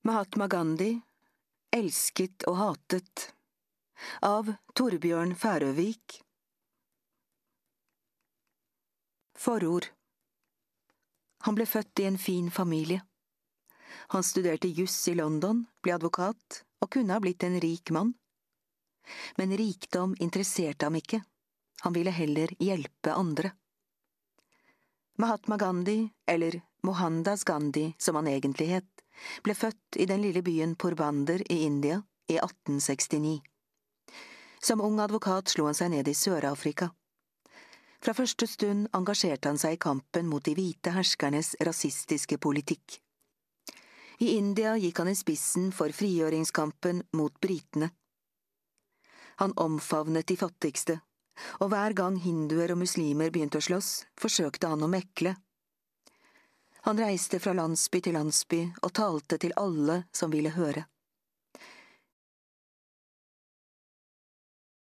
Mahatma Gandhi Elsket og hatet av Torbjørn Færøvik Forord Han ble født i en fin familie. Han studerte juss i London, ble advokat og kunne ha blitt en rik mann. Men rikdom interesserte ham ikke, han ville heller hjelpe andre. Mahatma Gandhi, eller Mohandas Gandhi som han egentlig het, ble født i den lille byen Porbander i India i 1869. Som ung advokat slo han seg ned i Sør-Afrika. Fra første stund engasjerte han seg i kampen mot de hvite herskernes rasistiske politikk. I India gikk han i spissen for frigjøringskampen mot britene. Han omfavnet de fattigste og hver gang hinduer og muslimer begynte å slåss, forsøkte han å mekle. Han reiste fra landsby til landsby og talte til alle som ville høre.